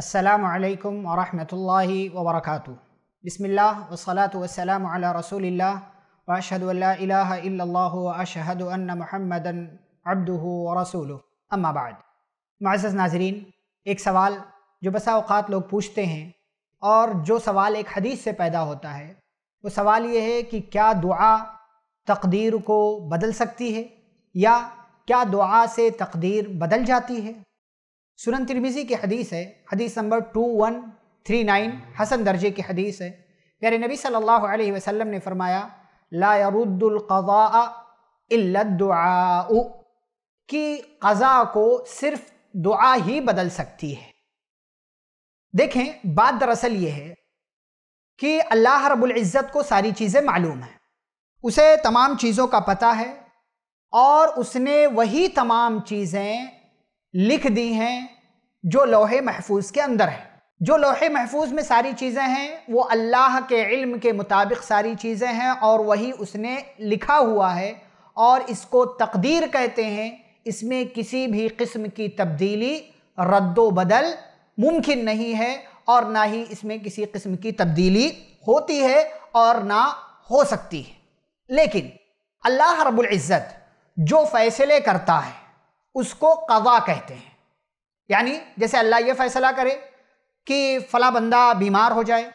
السلام علیکم ورحمۃ اللہ وبرکاتہ بسم اللہ وسلاۃ والسلام علی رسول اللہ الہ الا اللہ اللّہ ان محمد عبدہ ورسولہ اما بعد معزز ناظرین ایک سوال جو بسا اوقات لوگ پوچھتے ہیں اور جو سوال ایک حدیث سے پیدا ہوتا ہے وہ سوال یہ ہے کہ کیا دعا تقدیر کو بدل سکتی ہے یا کیا دعا سے تقدیر بدل جاتی ہے سنن ترمیزی کی حدیث ہے حدیث نمبر 2139 حسن درجے کی حدیث ہے پیارے نبی صلی اللہ علیہ وسلم نے فرمایا لا يرد القضاء الا الدعاء کی قضاء کو صرف دعا ہی بدل سکتی ہے دیکھیں بات دراصل یہ ہے کہ اللہ رب العزت کو ساری چیزیں معلوم ہیں اسے تمام چیزوں کا پتہ ہے اور اس نے وہی تمام چیزیں لکھ دی ہیں جو لوہے محفوظ کے اندر ہیں جو لوح محفوظ میں ساری چیزیں ہیں وہ اللہ کے علم کے مطابق ساری چیزیں ہیں اور وہی اس نے لکھا ہوا ہے اور اس کو تقدیر کہتے ہیں اس میں کسی بھی قسم کی تبدیلی رد و بدل ممکن نہیں ہے اور نہ ہی اس میں کسی قسم کی تبدیلی ہوتی ہے اور نہ ہو سکتی ہے لیکن اللہ رب العزت جو فیصلے کرتا ہے اس کو قضا کہتے ہیں یعنی جیسے اللہ یہ فیصلہ کرے کہ فلاں بندہ بیمار ہو جائے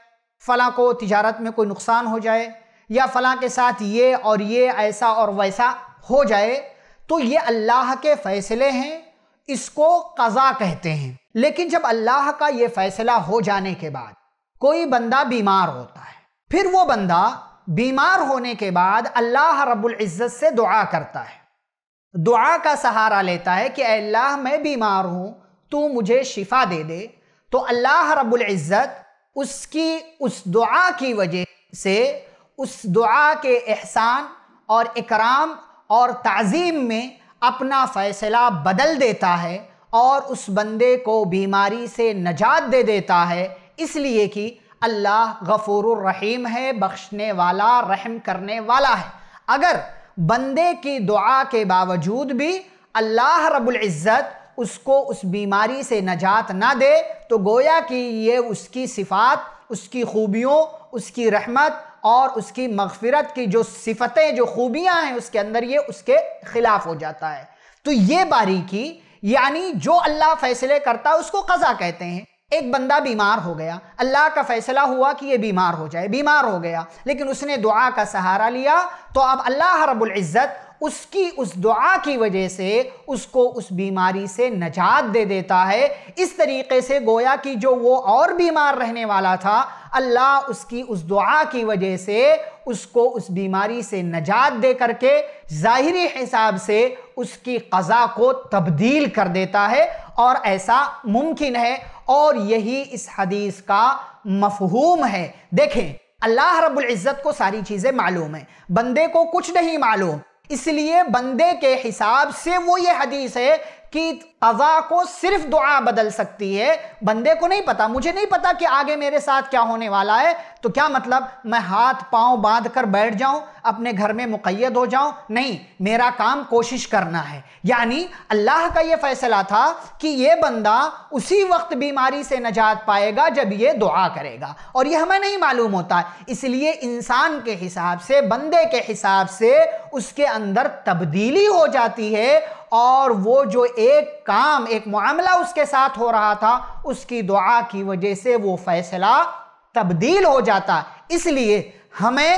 فلاں کو تجارت میں کوئی نقصان ہو جائے یا فلاں کے ساتھ یہ اور یہ ایسا اور ویسا ہو جائے تو یہ اللہ کے فیصلے ہیں اس کو قضا کہتے ہیں لیکن جب اللہ کا یہ فیصلہ ہو جانے کے بعد کوئی بندہ بیمار ہوتا ہے پھر وہ بندہ بیمار ہونے کے بعد اللہ رب العزت سے دعا کرتا ہے دعا کا سہارا لیتا ہے کہ اے اللہ میں بیمار ہوں تو مجھے شفا دے دے تو اللہ رب العزت اس کی اس دعا کی وجہ سے اس دعا کے احسان اور اکرام اور تعظیم میں اپنا فیصلہ بدل دیتا ہے اور اس بندے کو بیماری سے نجات دے دیتا ہے اس لیے کہ اللہ غفور الرحیم ہے بخشنے والا رحم کرنے والا ہے اگر بندے کی دعا کے باوجود بھی اللہ رب العزت اس کو اس بیماری سے نجات نہ دے تو گویا کہ یہ اس کی صفات اس کی خوبیوں اس کی رحمت اور اس کی مغفرت کی جو صفتیں جو خوبیاں ہیں اس کے اندر یہ اس کے خلاف ہو جاتا ہے تو یہ باریکی یعنی جو اللہ فیصلے کرتا ہے اس کو قضا کہتے ہیں ایک بندہ بیمار ہو گیا اللہ کا فیصلہ ہوا کہ یہ بیمار ہو جائے بیمار ہو گیا لیکن اس نے دعا کا سہارا لیا تو اب اللہ رب العزت اس کی اس دعا کی وجہ سے اس کو اس بیماری سے نجات دے دیتا ہے اس طریقے سے گویا کہ جو وہ اور بیمار رہنے والا تھا اللہ اس کی اس دعا کی وجہ سے اس کو اس بیماری سے نجات دے کر کے ظاہری حساب سے اس کی قضا کو تبدیل کر دیتا ہے اور ایسا ممکن ہے اور یہی اس حدیث کا مفہوم ہے دیکھیں اللہ رب العزت کو ساری چیزیں معلوم ہیں بندے کو کچھ نہیں معلوم اس لیے بندے کے حساب سے وہ یہ حدیث ہے کہ قضا کو صرف دعا بدل سکتی ہے بندے کو نہیں پتا مجھے نہیں پتا کہ آگے میرے ساتھ کیا ہونے والا ہے تو کیا مطلب میں ہاتھ پاؤں باندھ کر بیٹھ جاؤں اپنے گھر میں مقید ہو جاؤں نہیں میرا کام کوشش کرنا ہے یعنی اللہ کا یہ فیصلہ تھا کہ یہ بندہ اسی وقت بیماری سے نجات پائے گا جب یہ دعا کرے گا اور یہ ہمیں نہیں معلوم ہوتا اس لیے انسان کے حساب سے بندے کے حساب سے اس کے اندر تبدیلی ہو جاتی ہے اور وہ جو ایک کام ایک معاملہ اس کے ساتھ ہو رہا تھا اس کی دعا کی وجہ سے وہ فیصلہ تبدیل ہو جاتا اس لیے ہمیں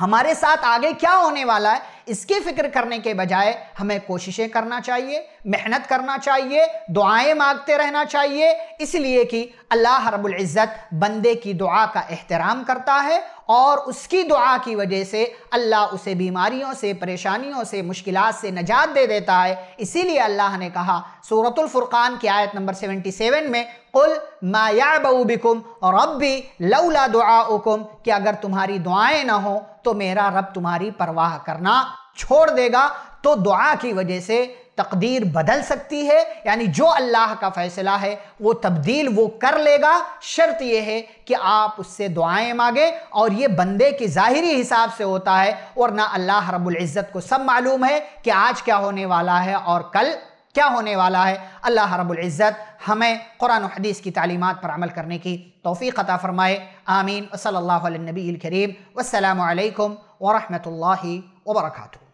ہمارے ساتھ آگے کیا ہونے والا ہے اس کی فکر کرنے کے بجائے ہمیں کوششیں کرنا چاہیے محنت کرنا چاہیے دعائیں مانگتے رہنا چاہیے اس لیے کہ اللہ رب العزت بندے کی دعا کا احترام کرتا ہے اور اس کی دعا کی وجہ سے اللہ اسے بیماریوں سے پریشانیوں سے مشکلات سے نجات دے دیتا ہے اسی لیے اللہ نے کہا سورة الفرقان کی آیت نمبر 77 میں قل ما بہ بکم ربی لولا دعاؤکم کہ اگر تمہاری دعائیں نہ ہوں تو میرا رب تمہاری پرواہ کرنا چھوڑ دے گا تو دعا کی وجہ سے تقدیر بدل سکتی ہے یعنی جو اللہ کا فیصلہ ہے وہ تبدیل وہ کر لے گا شرط یہ ہے کہ آپ اس سے دعائیں مانگیں اور یہ بندے کی ظاہری حساب سے ہوتا ہے اور نہ اللہ رب العزت کو سب معلوم ہے کہ آج کیا ہونے والا ہے اور کل کیا ہونے والا ہے اللہ رب العزت ہمیں قرآن و حدیث کی تعلیمات پر عمل کرنے کی توفیق عطا فرمائے آمین وصل صلی اللہ علیہ نبی الکریم والسلام علیکم ورحمۃ اللہ وبرکاتہ